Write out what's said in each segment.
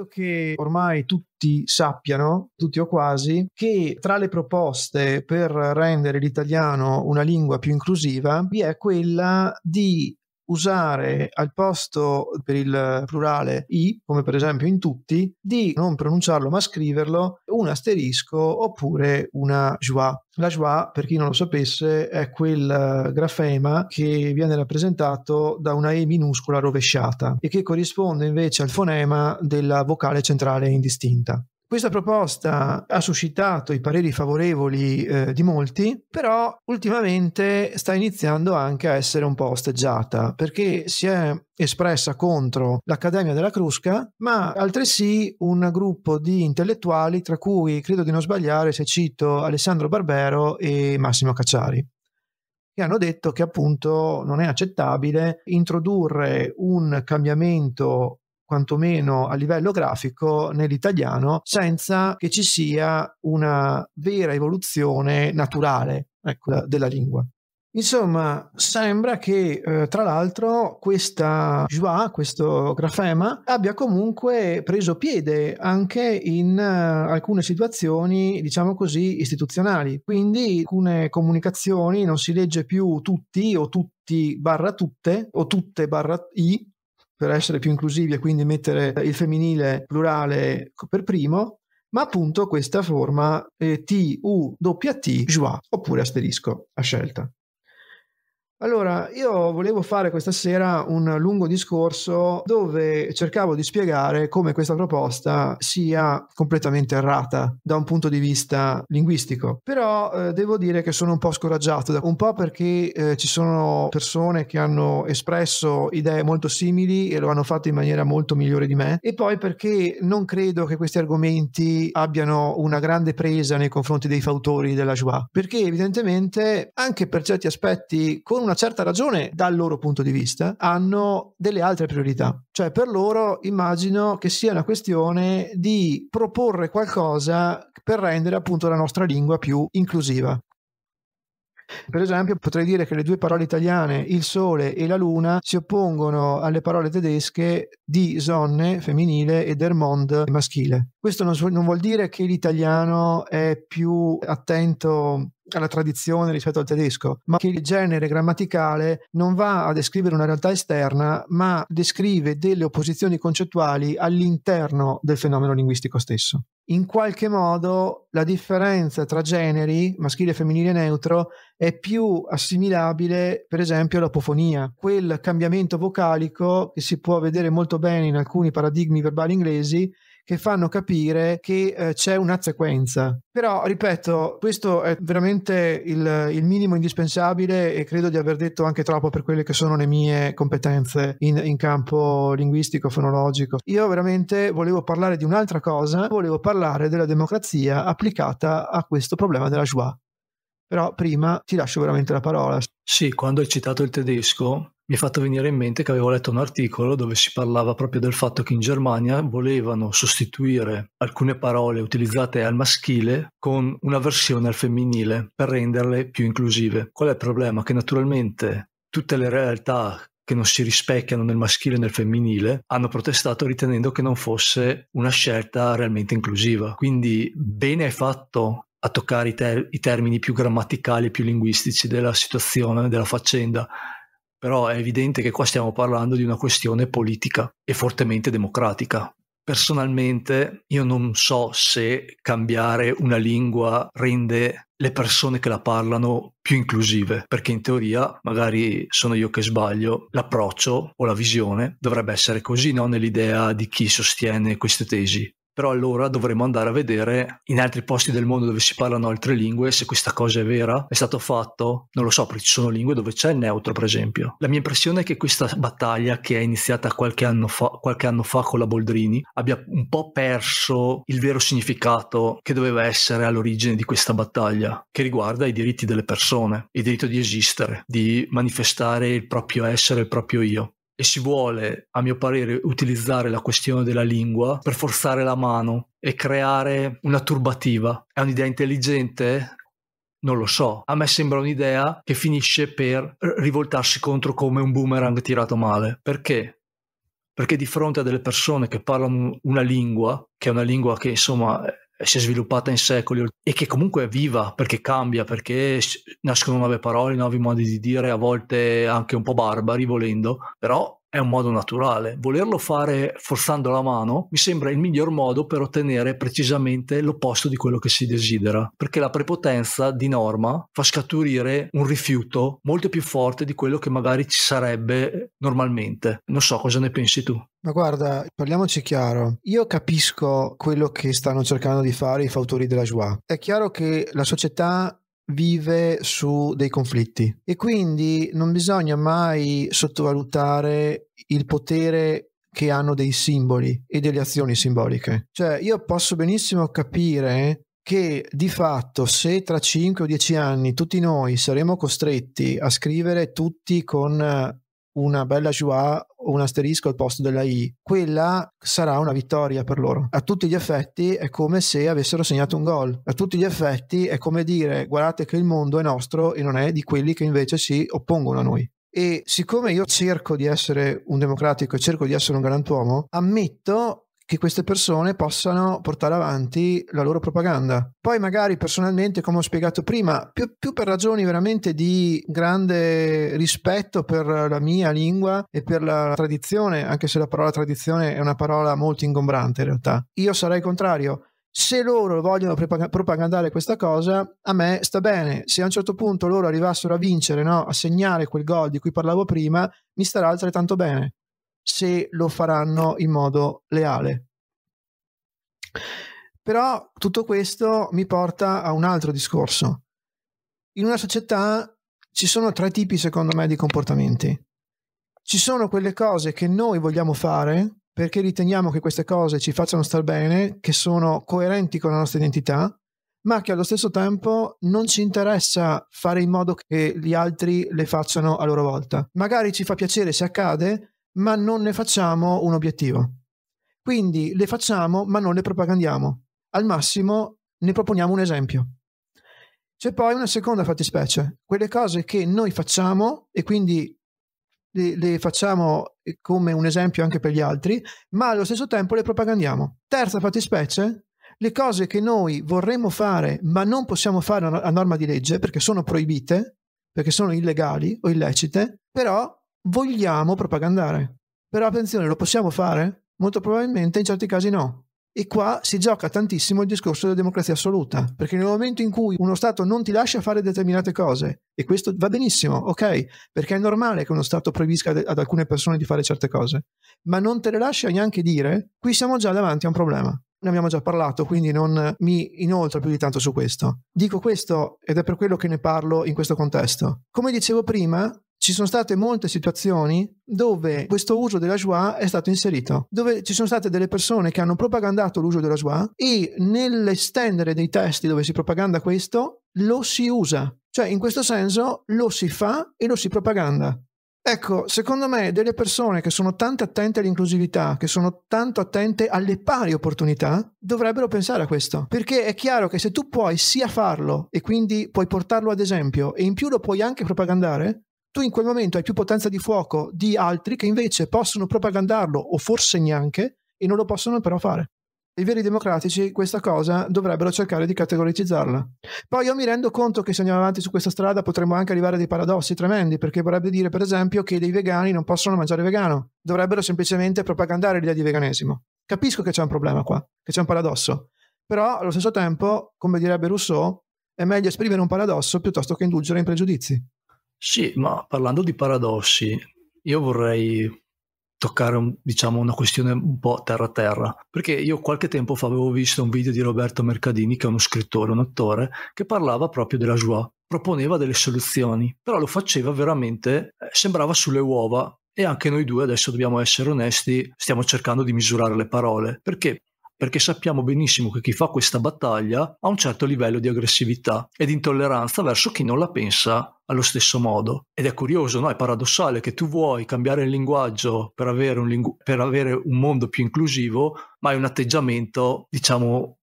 credo che ormai tutti sappiano, tutti o quasi, che tra le proposte per rendere l'italiano una lingua più inclusiva vi è quella di usare al posto per il plurale i, come per esempio in tutti, di non pronunciarlo ma scriverlo un asterisco oppure una joie. La joie, per chi non lo sapesse, è quel eh, grafema che viene rappresentato da una E minuscola rovesciata e che corrisponde invece al fonema della vocale centrale indistinta. Questa proposta ha suscitato i pareri favorevoli eh, di molti, però ultimamente sta iniziando anche a essere un po' osteggiata, perché si è espressa contro l'Accademia della Crusca, ma altresì un gruppo di intellettuali, tra cui, credo di non sbagliare se cito Alessandro Barbero e Massimo Cacciari che hanno detto che appunto non è accettabile introdurre un cambiamento quantomeno a livello grafico, nell'italiano, senza che ci sia una vera evoluzione naturale ecco, della lingua. Insomma, sembra che eh, tra l'altro questa joie, questo grafema, abbia comunque preso piede anche in eh, alcune situazioni, diciamo così, istituzionali. Quindi alcune comunicazioni non si legge più tutti o tutti barra tutte o tutte barra i, per essere più inclusivi e quindi mettere il femminile plurale per primo, ma appunto questa forma eh, T, U, doppia T, joie, oppure asterisco a scelta. Allora, io volevo fare questa sera un lungo discorso dove cercavo di spiegare come questa proposta sia completamente errata da un punto di vista linguistico. Però eh, devo dire che sono un po' scoraggiato, un po' perché eh, ci sono persone che hanno espresso idee molto simili e lo hanno fatto in maniera molto migliore di me, e poi perché non credo che questi argomenti abbiano una grande presa nei confronti dei fautori della Joie, perché evidentemente anche per certi aspetti con una una certa ragione dal loro punto di vista, hanno delle altre priorità. Cioè per loro immagino che sia una questione di proporre qualcosa per rendere appunto la nostra lingua più inclusiva. Per esempio, potrei dire che le due parole italiane, il sole e la luna, si oppongono alle parole tedesche di sonne femminile e der Mond maschile. Questo non, non vuol dire che l'italiano è più attento alla tradizione rispetto al tedesco, ma che il genere grammaticale non va a descrivere una realtà esterna, ma descrive delle opposizioni concettuali all'interno del fenomeno linguistico stesso. In qualche modo la differenza tra generi, maschile, femminile e neutro, è più assimilabile, per esempio, all'apofonia, quel cambiamento vocalico che si può vedere molto bene in alcuni paradigmi verbali inglesi che fanno capire che eh, c'è una sequenza. Però, ripeto, questo è veramente il, il, minimo indispensabile e credo di aver detto anche troppo per quelle che sono le mie competenze in, in campo linguistico, fonologico. Io veramente volevo parlare di un'altra cosa, volevo parlare della democrazia applicata a questo problema della joie però prima ti lascio veramente la parola. Sì, quando hai citato il tedesco, mi è fatto venire in mente che avevo letto un articolo dove si parlava proprio del fatto che in Germania volevano sostituire alcune parole utilizzate al maschile con una versione al femminile per renderle più inclusive. Qual è il problema? Che naturalmente tutte le realtà che non si rispecchiano nel maschile e nel femminile, hanno protestato ritenendo che non fosse una scelta realmente inclusiva. Quindi bene hai fatto a toccare i, ter- i termini più grammaticali, più linguistici della situazione, della faccenda, però è evidente che qua stiamo parlando di una questione politica e fortemente democratica. Personalmente io non so se cambiare una lingua rende le persone che la parlano più inclusive, perché in teoria, magari sono io che sbaglio, l'approccio o la visione dovrebbe essere così, no? nell'idea di chi sostiene queste tesi però allora dovremmo andare a vedere in altri posti del mondo dove si parlano altre lingue se questa cosa è vera, è stato fatto, non lo so, perché ci sono lingue dove c'è il neutro per esempio. La mia impressione è che questa battaglia che è iniziata qualche anno fa, qualche anno fa con la Boldrini abbia un po' perso il vero significato che doveva essere all'origine di questa battaglia, che riguarda i diritti delle persone, il diritto di esistere, di manifestare il proprio essere, il proprio io e si vuole, a mio parere, utilizzare la questione della lingua per forzare la mano e creare una turbativa. È un'idea intelligente? Non lo so. A me sembra un'idea che finisce per rivoltarsi contro come un boomerang tirato male. Perché? Perché di fronte a delle persone che parlano una lingua, che è una lingua che insomma si è sviluppata in secoli e che comunque è viva perché cambia, perché nascono nuove parole, nuovi modi di dire, a volte anche un po' barbari volendo, però è un modo naturale. Volerlo fare forzando la mano mi sembra il miglior modo per ottenere precisamente l'opposto di quello che si desidera, perché la prepotenza di norma fa scaturire un rifiuto molto più forte di quello che magari ci sarebbe eh, normalmente. Non so cosa ne pensi tu. Ma guarda, parliamoci chiaro. Io capisco quello che stanno cercando di fare i fautori della Joie. È chiaro che la società vive su dei conflitti e quindi non bisogna mai sottovalutare il potere che hanno dei simboli e delle azioni simboliche. Cioè, io posso benissimo capire che di fatto se tra 5 o 10 anni tutti noi saremo costretti a scrivere tutti con una bella CUA o un asterisco al posto della I, quella sarà una vittoria per loro. A tutti gli effetti è come se avessero segnato un gol. A tutti gli effetti è come dire guardate che il mondo è nostro e non è di quelli che invece si oppongono a noi. E siccome io cerco di essere un democratico e cerco di essere un galantuomo, ammetto che queste persone possano portare avanti la loro propaganda. Poi magari personalmente, come ho spiegato prima, più, più, per ragioni veramente di grande rispetto per la mia lingua e per la tradizione, anche se la parola tradizione è una parola molto ingombrante in realtà, io sarei contrario. Se loro vogliono propagandare questa cosa, a me sta bene. Se a un certo punto loro arrivassero a vincere, no? a segnare quel gol di cui parlavo prima, mi starà altrettanto bene se lo faranno in modo leale. Però tutto questo mi porta a un altro discorso. In una società ci sono tre tipi, secondo me, di comportamenti. Ci sono quelle cose che noi vogliamo fare perché riteniamo che queste cose ci facciano star bene, che sono coerenti con la nostra identità, ma che allo stesso tempo non ci interessa fare in modo che gli altri le facciano a loro volta. Magari ci fa piacere se accade, ma non ne facciamo un obiettivo. Quindi le facciamo, ma non le propagandiamo. Al massimo ne proponiamo un esempio. C'è poi una seconda fattispecie, quelle cose che noi facciamo e quindi le, le, facciamo eh, come un esempio anche per gli altri, ma allo stesso tempo le propagandiamo. Terza fattispecie, le cose che noi vorremmo fare ma non possiamo fare a norma di legge perché sono proibite, perché sono illegali o illecite, però vogliamo propagandare. Però attenzione, lo possiamo fare? Molto probabilmente in certi casi no. E qua si gioca tantissimo il discorso della democrazia assoluta, perché nel momento in cui uno Stato non ti lascia fare determinate cose, e questo va benissimo, ok, perché è normale che uno Stato proibisca ad alcune persone di fare certe cose, ma non te le lascia neanche dire, qui siamo già davanti a un problema. Ne abbiamo già parlato, quindi non mi inoltre più di tanto su questo. Dico questo ed è per quello che ne parlo in questo contesto. Come dicevo prima, ci sono state molte situazioni dove questo uso della joie è stato inserito, dove ci sono state delle persone che hanno propagandato l'uso della joie e nell'estendere dei testi dove si propaganda questo lo si usa, cioè in questo senso lo si fa e lo si propaganda. Ecco, secondo me delle persone che sono tanto attente all'inclusività, che sono tanto attente alle pari opportunità, dovrebbero pensare a questo, perché è chiaro che se tu puoi sia farlo e quindi puoi portarlo ad esempio e in più lo puoi anche propagandare, tu in quel momento hai più potenza di fuoco di altri che invece possono propagandarlo o forse neanche e non lo possono però fare. I veri democratici questa cosa dovrebbero cercare di categorizzarla. Poi io mi rendo conto che se andiamo avanti su questa strada potremmo anche arrivare a dei paradossi tremendi, perché vorrebbe dire per esempio che dei vegani non possono mangiare vegano, dovrebbero semplicemente propagandare l'idea di veganesimo. Capisco che c'è un problema qua, che c'è un paradosso, però allo stesso tempo, come direbbe Rousseau, è meglio esprimere un paradosso piuttosto che indulgere in pregiudizi. Sì, ma parlando di paradossi, io vorrei toccare un, diciamo una questione un po' terra terra perché io qualche tempo fa avevo visto un video di Roberto Mercadini che è uno scrittore, un attore che parlava proprio della joie proponeva delle soluzioni però lo faceva veramente eh, sembrava sulle uova e anche noi due adesso dobbiamo essere onesti stiamo cercando di misurare le parole perché perché sappiamo benissimo che chi fa questa battaglia ha un certo livello di aggressività e di intolleranza verso chi non la pensa allo stesso modo. Ed è curioso, no? è paradossale che tu vuoi cambiare il linguaggio per avere un, lingu- per avere un mondo più inclusivo, ma hai un atteggiamento, diciamo,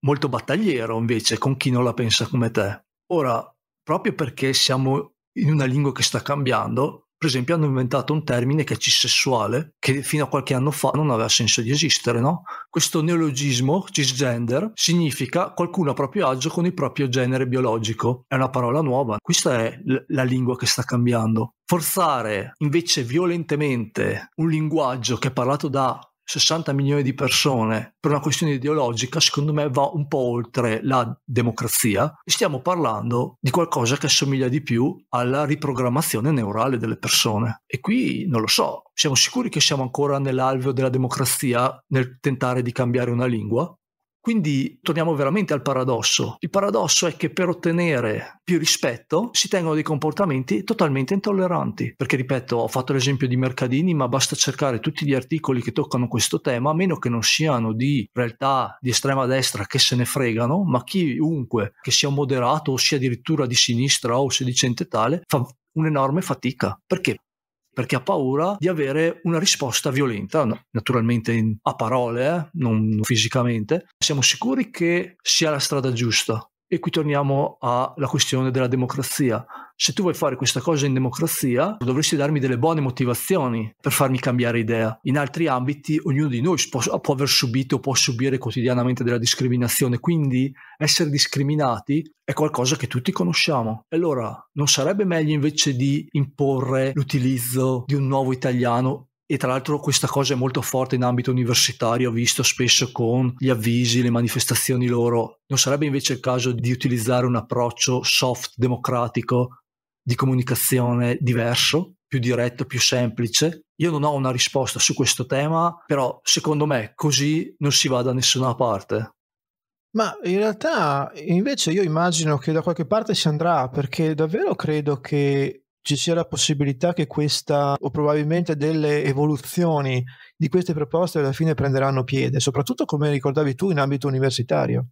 molto battagliero invece con chi non la pensa come te. Ora, proprio perché siamo in una lingua che sta cambiando, per esempio, hanno inventato un termine che è cissessuale, che fino a qualche anno fa non aveva senso di esistere, no? Questo neologismo, cisgender, significa qualcuno a proprio agio con il proprio genere biologico. È una parola nuova. Questa è l- la lingua che sta cambiando. Forzare invece violentemente un linguaggio che è parlato da 60 milioni di persone per una questione ideologica, secondo me va un po' oltre la democrazia. Stiamo parlando di qualcosa che assomiglia di più alla riprogrammazione neurale delle persone. E qui non lo so, siamo sicuri che siamo ancora nell'alveo della democrazia nel tentare di cambiare una lingua? Quindi torniamo veramente al paradosso. Il paradosso è che per ottenere più rispetto si tengono dei comportamenti totalmente intolleranti. Perché, ripeto, ho fatto l'esempio di mercadini, ma basta cercare tutti gli articoli che toccano questo tema, a meno che non siano di realtà di estrema destra che se ne fregano, ma chiunque che sia moderato o sia addirittura di sinistra o sedicente tale fa un'enorme fatica. Perché? perché ha paura di avere una risposta violenta, naturalmente a parole, eh, non fisicamente. Siamo sicuri che sia la strada giusta, e qui torniamo alla questione della democrazia. Se tu vuoi fare questa cosa in democrazia, dovresti darmi delle buone motivazioni per farmi cambiare idea. In altri ambiti, ognuno di noi può, può aver subito o può subire quotidianamente della discriminazione, quindi essere discriminati è qualcosa che tutti conosciamo. E allora non sarebbe meglio invece di imporre l'utilizzo di un nuovo italiano e tra l'altro questa cosa è molto forte in ambito universitario, visto spesso con gli avvisi, le manifestazioni loro. Non sarebbe invece il caso di utilizzare un approccio soft, democratico, di comunicazione diverso, più diretto, più semplice? Io non ho una risposta su questo tema, però secondo me così non si va da nessuna parte. Ma in realtà invece io immagino che da qualche parte si andrà, perché davvero credo che ci sia la possibilità che questa o probabilmente delle evoluzioni di queste proposte alla fine prenderanno piede, soprattutto come ricordavi tu in ambito universitario.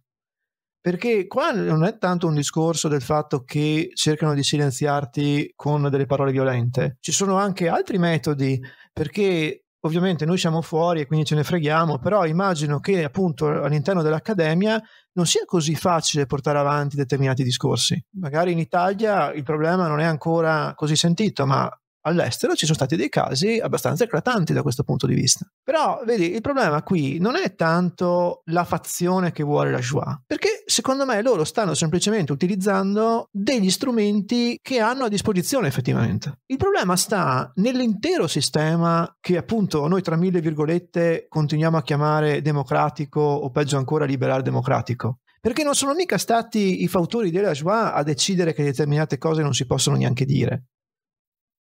Perché qua non è tanto un discorso del fatto che cercano di silenziarti con delle parole violente, ci sono anche altri metodi, perché ovviamente noi siamo fuori e quindi ce ne freghiamo, però immagino che appunto all'interno dell'Accademia non sia così facile portare avanti determinati discorsi. Magari in Italia il problema non è ancora così sentito, ma all'estero ci sono stati dei casi abbastanza eclatanti da questo punto di vista. Però, vedi, il problema qui non è tanto la fazione che vuole la Joie, perché secondo me loro stanno semplicemente utilizzando degli strumenti che hanno a disposizione effettivamente. Il problema sta nell'intero sistema che appunto noi tra mille virgolette continuiamo a chiamare democratico o peggio ancora liberal democratico perché non sono mica stati i fautori della Joie a decidere che determinate cose non si possono neanche dire.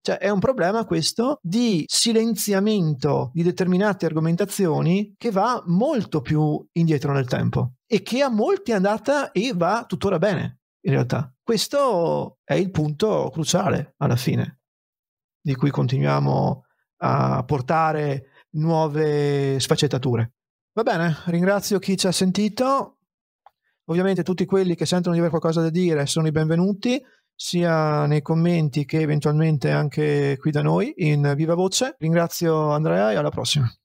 Cioè è un problema questo di silenziamento di determinate argomentazioni che va molto più indietro nel tempo e che a molti è andata e va tuttora bene in realtà. Questo è il punto cruciale alla fine di cui continuiamo a portare nuove sfaccettature. Va bene, ringrazio chi ci ha sentito. Ovviamente tutti quelli che sentono di avere qualcosa da dire sono i benvenuti sia nei commenti che eventualmente anche qui da noi in viva voce. Ringrazio Andrea e alla prossima.